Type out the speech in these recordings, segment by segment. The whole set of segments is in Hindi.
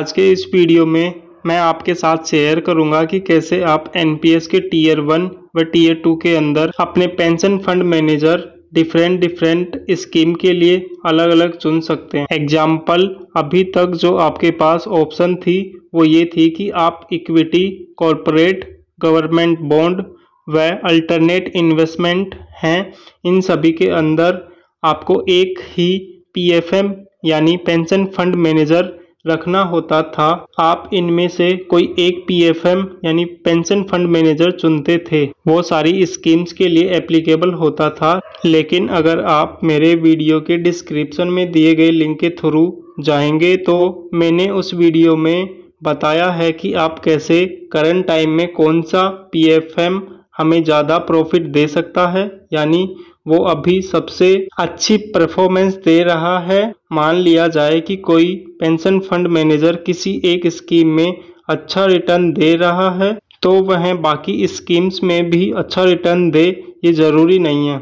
आज के इस वीडियो में मैं आपके साथ शेयर करूंगा कि कैसे आप एनपीएस के टीयर वन व टीयर टू के अंदर अपने pension fund manager different different scheme के लिए अलग अलग चुन सकते हैं एग्जाम्पल अभी तक जो आपके पास ऑप्शन थी वो ये थी कि आप इक्विटी कॉरपोरेट गवर्नमेंट बॉन्ड व अल्टरनेट इन्वेस्टमेंट हैं इन सभी के अंदर आपको एक ही पीएफएम यानी पेंशन फंड मैनेजर रखना होता था आप इनमें से कोई एक पीएफएम यानी पेंशन फंड मैनेजर चुनते थे वो सारी स्कीम्स के लिए एप्लीकेबल होता था लेकिन अगर आप मेरे वीडियो के डिस्क्रिप्शन में दिए गए लिंक के थ्रू जाएंगे तो मैंने उस वीडियो में बताया है कि आप कैसे करंट टाइम में कौन सा पीएफएम हमें ज़्यादा प्रॉफिट दे सकता है यानी वो अभी सबसे अच्छी परफॉर्मेंस दे रहा है मान लिया जाए कि कोई पेंशन फंड मैनेजर किसी एक स्कीम में अच्छा रिटर्न दे रहा है तो वह बाकी स्कीम्स में भी अच्छा रिटर्न दे ये ज़रूरी नहीं है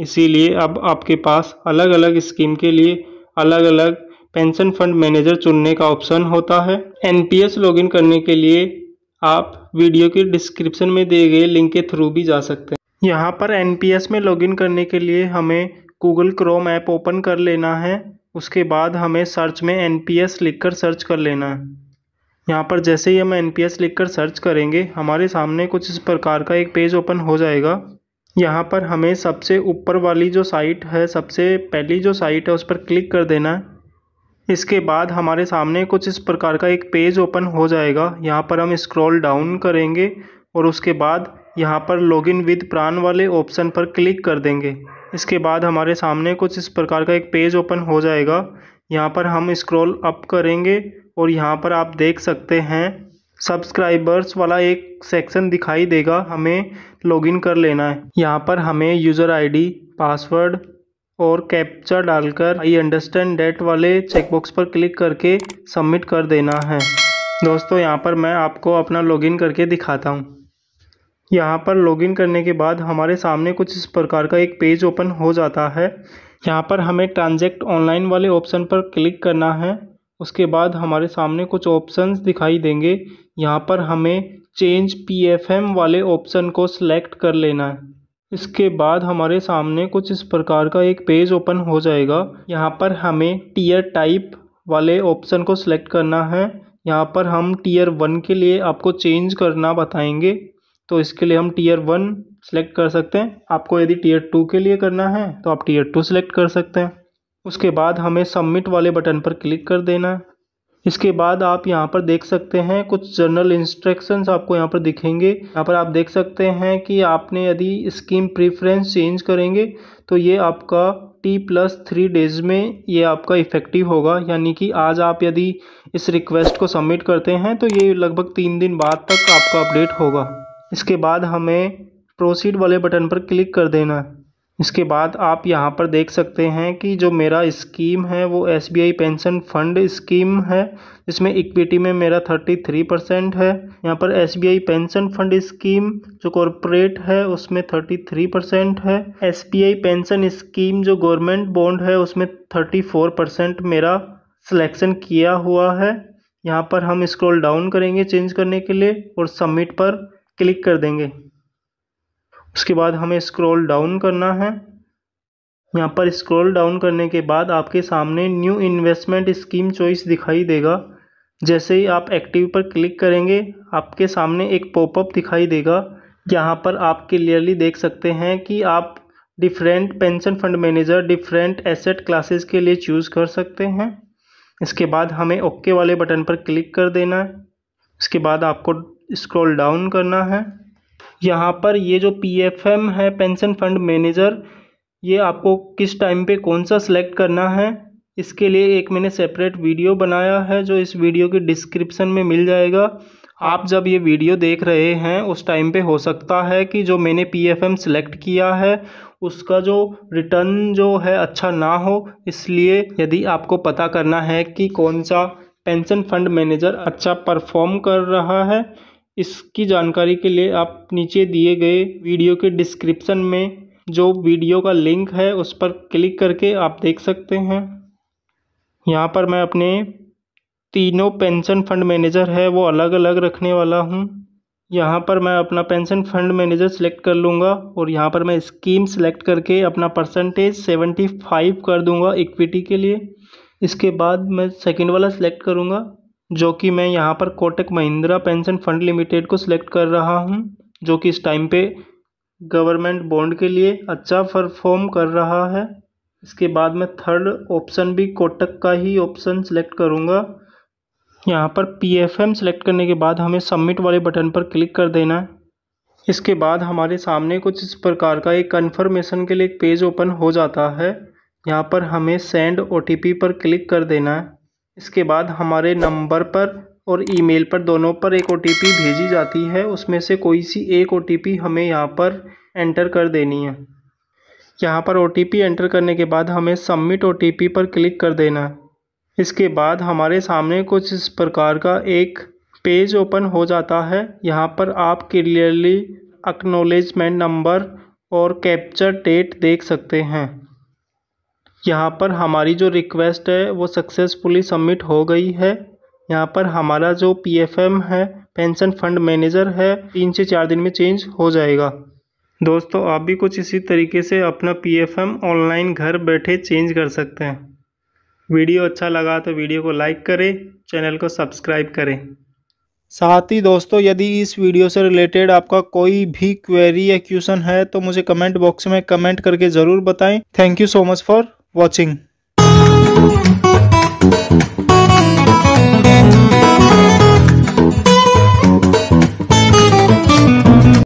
इसीलिए अब आपके पास अलग अलग स्कीम के लिए अलग अलग पेंशन फंड मैनेजर चुनने का ऑप्शन होता है एनपीएस लॉगिन करने के लिए आप वीडियो के डिस्क्रिप्शन में दिए गए लिंक के थ्रू भी जा सकते हैं यहाँ पर एन पी एस में लॉगिन करने के लिए हमें गूगल क्रोम ऐप ओपन कर लेना है उसके बाद हमें सर्च में एन पी एस लिख कर सर्च कर लेना है यहाँ पर जैसे ही हम एन पी एस लिख कर सर्च करेंगे हमारे सामने कुछ इस प्रकार का एक पेज ओपन हो जाएगा यहाँ पर हमें सबसे ऊपर वाली जो साइट है सबसे पहली जो साइट है उस पर क्लिक कर देना है इसके बाद हमारे सामने कुछ इस प्रकार का एक पेज ओपन हो जाएगा यहाँ पर हम स्क्रॉल डाउन करेंगे और उसके बाद यहाँ पर लॉगिन विद प्राण वाले ऑप्शन पर क्लिक कर देंगे इसके बाद हमारे सामने कुछ इस प्रकार का एक पेज ओपन हो जाएगा यहाँ पर हम स्क्रॉल अप करेंगे और यहाँ पर आप देख सकते हैं सब्सक्राइबर्स वाला एक सेक्शन दिखाई देगा हमें लॉगिन कर लेना है यहाँ पर हमें यूज़र आईडी पासवर्ड और कैप्चर डालकर आई अंडरस्टैंड डेट वाले चेकबॉक्स पर क्लिक करके सबमिट कर देना है दोस्तों यहाँ पर मैं आपको अपना लॉगिन करके दिखाता हूँ यहाँ पर लॉगिन करने के बाद हमारे सामने कुछ इस प्रकार का एक पेज ओपन हो जाता है यहाँ पर हमें ट्रांजेक्ट ऑनलाइन वाले ऑप्शन पर क्लिक करना है उसके बाद हमारे सामने कुछ ऑप्शंस दिखाई देंगे यहाँ पर हमें चेंज पीएफएम वाले ऑप्शन को सिलेक्ट कर लेना है इसके बाद हमारे सामने कुछ इस प्रकार का एक पेज ओपन हो जाएगा यहाँ पर हमें टीयर टाइप वाले ऑप्शन को सिलेक्ट करना है यहाँ पर हम टीयर वन के लिए आपको चेंज करना बताएंगे तो इसके लिए हम टीयर वन सेलेक्ट कर सकते हैं आपको यदि टीयर टू के लिए करना है तो आप टीयर टू सेलेक्ट कर सकते हैं उसके बाद हमें सबमिट वाले बटन पर क्लिक कर देना है इसके बाद आप यहाँ पर देख सकते हैं कुछ जनरल इंस्ट्रक्शंस आपको यहाँ पर दिखेंगे यहाँ पर आप देख सकते हैं कि आपने यदि स्कीम प्रीफ्रेंस चेंज करेंगे तो ये आपका टी प्लस थ्री डेज में ये आपका इफ़ेक्टिव होगा यानी कि आज आप यदि इस रिक्वेस्ट को सबमिट करते हैं तो ये लगभग तीन दिन बाद तक आपका अपडेट होगा इसके बाद हमें प्रोसीड वाले बटन पर क्लिक कर देना है इसके बाद आप यहाँ पर देख सकते हैं कि जो मेरा स्कीम है वो S B I pension fund scheme है जिसमें इक्विटी में मेरा थर्टी थ्री परसेंट है यहाँ पर S B I pension fund scheme जो कॉरपोरेट है उसमें थर्टी थ्री परसेंट है S B I pension scheme जो गवर्नमेंट बॉन्ड है उसमें थर्टी फोर परसेंट मेरा सिलेक्शन किया हुआ है यहाँ पर हम स्क्रॉल डाउन करेंगे चेंज करने के लिए और सबमिट पर क्लिक कर देंगे उसके बाद हमें स्क्रॉल डाउन करना है यहाँ पर स्क्रॉल डाउन करने के बाद आपके सामने न्यू इन्वेस्टमेंट स्कीम चॉइस दिखाई देगा जैसे ही आप एक्टिव पर क्लिक करेंगे आपके सामने एक पॉपअप दिखाई देगा यहाँ पर आप क्लियरली देख सकते हैं कि आप different pension fund manager different asset classes के लिए चूज़ कर सकते हैं इसके बाद हमें ओके वाले बटन पर क्लिक कर देना है इसके बाद आपको स्क्रॉल डाउन करना है यहाँ पर ये जो पीएफएम है पेंशन फंड मैनेजर ये आपको किस टाइम पे कौन सा सिलेक्ट करना है इसके लिए एक मैंने सेपरेट वीडियो बनाया है जो इस वीडियो के डिस्क्रिप्शन में मिल जाएगा आप जब ये वीडियो देख रहे हैं उस टाइम पे हो सकता है कि जो मैंने पीएफएम सिलेक्ट किया है उसका जो रिटर्न जो है अच्छा ना हो इसलिए यदि आपको पता करना है कि कौन सा पेंशन फंड मैनेजर अच्छा परफॉर्म कर रहा है इसकी जानकारी के लिए आप नीचे दिए गए वीडियो के डिस्क्रिप्शन में जो वीडियो का लिंक है उस पर क्लिक करके आप देख सकते हैं यहाँ पर मैं अपने तीनों पेंशन फंड मैनेजर है वो अलग अलग रखने वाला हूँ यहाँ पर मैं अपना पेंशन फंड मैनेजर सिलेक्ट कर लूँगा और यहाँ पर मैं स्कीम सिलेक्ट करके अपना परसेंटेज सेवेंटी फाइव कर दूँगा इक्विटी के लिए इसके बाद मैं सेकंड वाला सिलेक्ट करूँगा जो कि मैं यहाँ पर Kotak Mahindra pension fund limited को सिलेक्ट कर रहा हूँ जो कि इस टाइम पे गवर्नमेंट बॉन्ड के लिए अच्छा परफॉर्म कर रहा है इसके बाद मैं थर्ड ऑप्शन भी कोटक का ही ऑप्शन सिलेक्ट करूँगा यहाँ पर पी एफ एम सेलेक्ट करने के बाद हमें सबमिट वाले बटन पर क्लिक कर देना है इसके बाद हमारे सामने कुछ इस प्रकार का एक कन्फर्मेशन के लिए एक पेज ओपन हो जाता है यहाँ पर हमें सेंड ओ टी पी पर क्लिक कर देना है इसके बाद हमारे नंबर पर और ईमेल पर दोनों पर एक ओ भेजी जाती है उसमें से कोई सी एक ओ हमें यहाँ पर एंटर कर देनी है यहाँ पर ओ एंटर करने के बाद हमें सबमिट ओ पर क्लिक कर देना है इसके बाद हमारे सामने कुछ इस प्रकार का एक पेज ओपन हो जाता है यहाँ पर आप क्लियरली एक्नोलेजमेंट नंबर और कैप्चर डेट देख सकते हैं यहाँ पर हमारी जो रिक्वेस्ट है वो सक्सेसफुली सबमिट हो गई है यहाँ पर हमारा जो पी एफ एम है पेंशन फंड मैनेजर है तीन से चार दिन में चेंज हो जाएगा दोस्तों आप भी कुछ इसी तरीके से अपना पी एफ एम ऑनलाइन घर बैठे चेंज कर सकते हैं वीडियो अच्छा लगा तो वीडियो को लाइक करें चैनल को सब्सक्राइब करें साथ ही दोस्तों यदि इस वीडियो से रिलेटेड आपका कोई भी क्वेरी या क्वेश्चन है तो मुझे कमेंट बॉक्स में कमेंट करके ज़रूर बताएं thank you so much for watching